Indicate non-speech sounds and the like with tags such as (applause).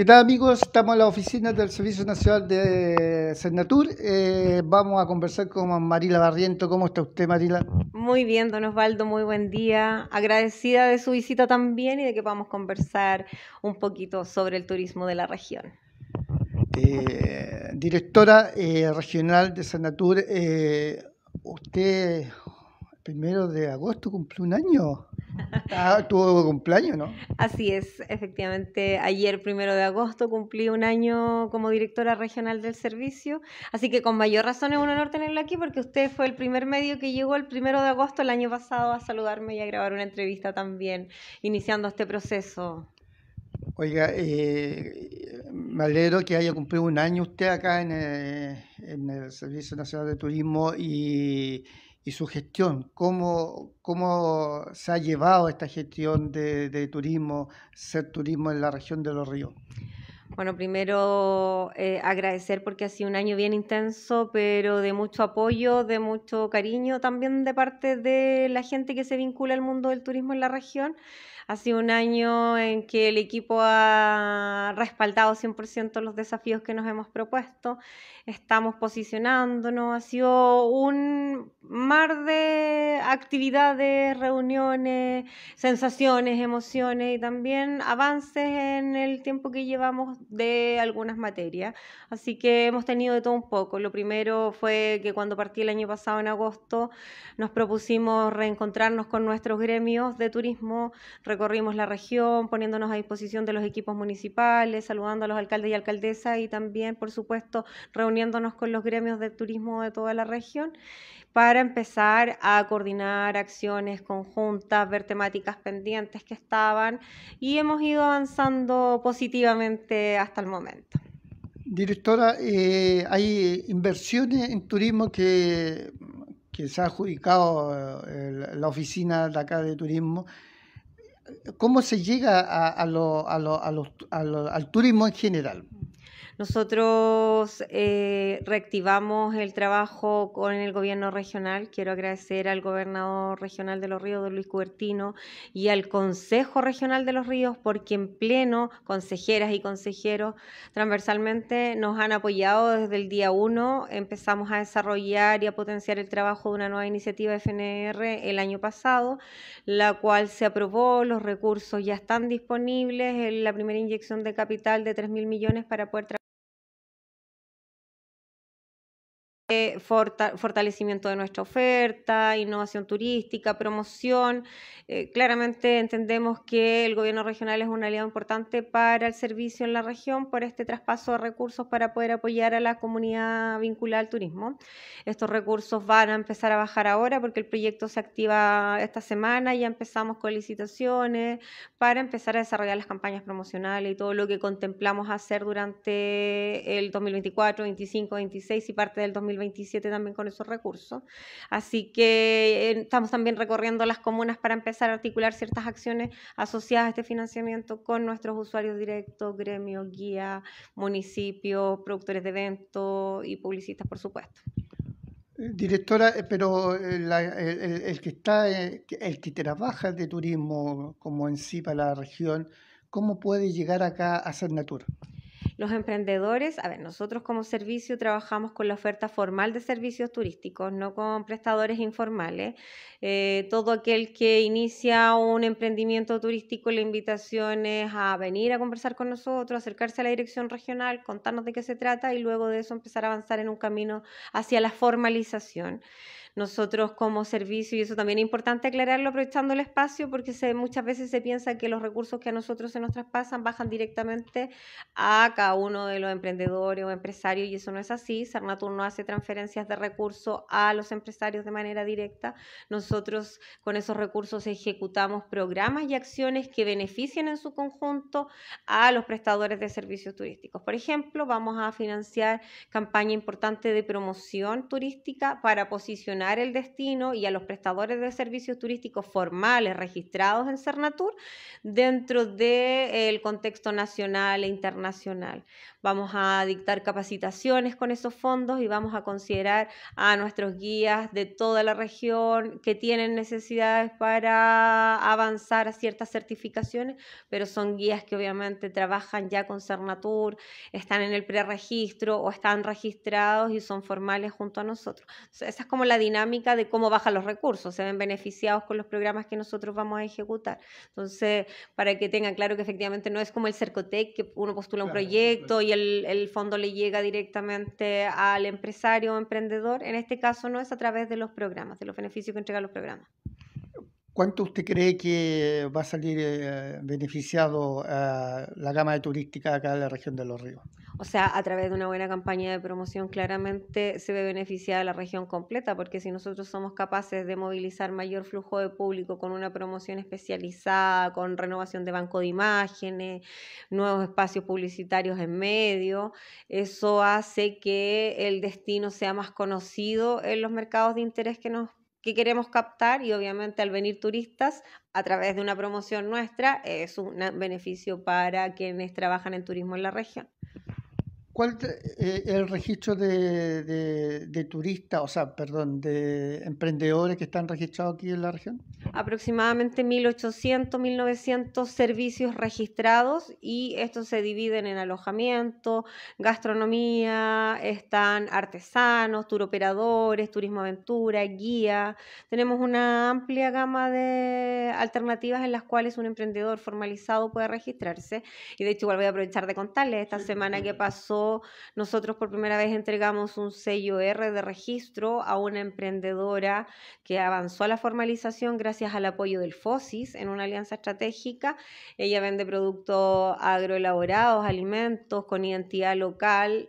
¿Qué tal amigos? Estamos en la oficina del Servicio Nacional de Senatur. Eh, vamos a conversar con Marila Barriento. ¿Cómo está usted, Marila? Muy bien, don Osvaldo, muy buen día. Agradecida de su visita también y de que podamos conversar un poquito sobre el turismo de la región. Eh, directora eh, regional de Senatur, usted primero de agosto cumplió un año. (laughs) Ah, tuvo cumpleaños, ¿no? Así es, efectivamente. Ayer, primero de agosto, cumplí un año como directora regional del servicio. Así que con mayor razón es un honor tenerlo aquí porque usted fue el primer medio que llegó el primero de agosto el año pasado a saludarme y a grabar una entrevista también, iniciando este proceso. Oiga, eh, me alegro que haya cumplido un año usted acá en eh, en el Servicio Nacional de Turismo y y su gestión, cómo, cómo se ha llevado esta gestión de, turismo, ser turismo en la región de los ríos. Bueno, primero eh, agradecer porque ha sido un año bien intenso, pero de mucho apoyo, de mucho cariño también de parte de la gente que se vincula al mundo del turismo en la región. Ha sido un año en que el equipo ha respaldado 100% los desafíos que nos hemos propuesto, estamos posicionándonos, ha sido un mar de actividades, reuniones, sensaciones, emociones y también avances en el tiempo que llevamos de algunas materias. Así que hemos tenido de todo un poco. Lo primero fue que cuando partí el año pasado en agosto nos propusimos reencontrarnos con nuestros gremios de turismo, recorrimos la región, poniéndonos a disposición de los equipos municipales, saludando a los alcaldes y alcaldesas y también, por supuesto, reuniéndonos con los gremios de turismo de toda la región para empezar a coordinar acciones conjuntas, ver temáticas pendientes que estaban y hemos ido avanzando positivamente hasta el momento. Directora, eh, hay inversiones en turismo que, que se ha adjudicado eh, la oficina de acá de turismo cómo se llega a, lo, a, lo, a lo, al turismo en general. Nosotros eh, reactivamos el trabajo con el gobierno regional. Quiero agradecer al gobernador regional de los ríos, don Luis Cubertino, y al Consejo Regional de los Ríos, porque en pleno, consejeras y consejeros transversalmente nos han apoyado desde el día uno. Empezamos a desarrollar y a potenciar el trabajo de una nueva iniciativa FNR el año pasado, la cual se aprobó, los recursos ya están disponibles, la primera inyección de capital de 3 mil millones para poder trabajar Eh, fortalecimiento de nuestra oferta, innovación turística, promoción. Eh, claramente entendemos que el gobierno regional es un aliado importante para el servicio en la región por este traspaso de recursos para poder apoyar a la comunidad vinculada al turismo. Estos recursos van a empezar a bajar ahora porque el proyecto se activa esta semana, ya empezamos con licitaciones para empezar a desarrollar las campañas promocionales y todo lo que contemplamos hacer durante el 2024, 25, 26 y parte del 2020 27 también con esos recursos. Así que estamos también recorriendo las comunas para empezar a articular ciertas acciones asociadas a este financiamiento con nuestros usuarios directos, gremios, guía, municipios, productores de eventos y publicistas, por supuesto. Directora, pero el, que está, el, que trabaja de turismo como en sí para la región, ¿cómo puede llegar acá a Natura? Los emprendedores, a ver, nosotros como servicio trabajamos con la oferta formal de servicios turísticos, no con prestadores informales. Eh, todo aquel que inicia un emprendimiento turístico, la invitación es a venir a conversar con nosotros, acercarse a la dirección regional, contarnos de qué se trata y luego de eso empezar a avanzar en un camino hacia la formalización nosotros como servicio, y eso también es importante aclararlo aprovechando el espacio, porque se, muchas veces se piensa que los recursos que a nosotros se nos traspasan bajan directamente a uno de los emprendedores o empresarios y eso no es así. Cernatur no hace transferencias de recursos a los empresarios de manera directa. Nosotros con esos recursos ejecutamos programas y acciones que beneficien en su conjunto a los prestadores de servicios turísticos. Por ejemplo, vamos a financiar campaña importante de promoción turística para posicionar el destino y a los prestadores de servicios turísticos formales registrados en Cernatur dentro del contexto nacional e internacional. Vamos a dictar capacitaciones con esos fondos y vamos a considerar a nuestros guías de toda la región que tienen necesidades para avanzar a ciertas certificaciones, pero son guías que obviamente trabajan ya con Cernatur, están en el preregistro o están registrados y son formales junto a nosotros. esa es como la dinámica de cómo bajan los recursos, se ven beneficiados con los programas que nosotros vamos a ejecutar. Entonces, para que tengan claro que efectivamente no es como el Cercotec, que uno postula un proyecto y el, fondo le llega directamente al empresario o emprendedor. En este caso no es a través de los programas, de los beneficios que entregan los programas. ¿Cuánto usted cree que va a salir eh, beneficiado eh, la gama de turística acá en la región de Los Ríos? O sea, a través de una buena campaña de promoción claramente se ve beneficiada la región completa, porque si nosotros somos capaces de movilizar mayor flujo de público con una promoción especializada, con renovación de banco de imágenes, nuevos espacios publicitarios en medio, eso hace que el destino sea más conocido en los mercados de interés que nos que queremos captar y obviamente al venir turistas a través de una promoción nuestra es un beneficio para quienes trabajan en turismo en la región. ¿Cuál eh, el registro de, de, de turistas, o sea, perdón, de emprendedores que están registrados aquí en la región? aproximadamente 1.800, 1.900 servicios registrados y estos se dividen en alojamiento, gastronomía, están artesanos, turoperadores, turismo aventura, guía. Tenemos una amplia gama de alternativas en las cuales un emprendedor formalizado puede registrarse. Y de hecho igual voy a aprovechar de contarles, esta semana que pasó nosotros por primera vez entregamos un sello R de registro a una emprendedora que avanzó a la formalización gracias gracias al apoyo del FOSIS en una alianza estratégica. Ella vende productos agroelaborados, alimentos con identidad local.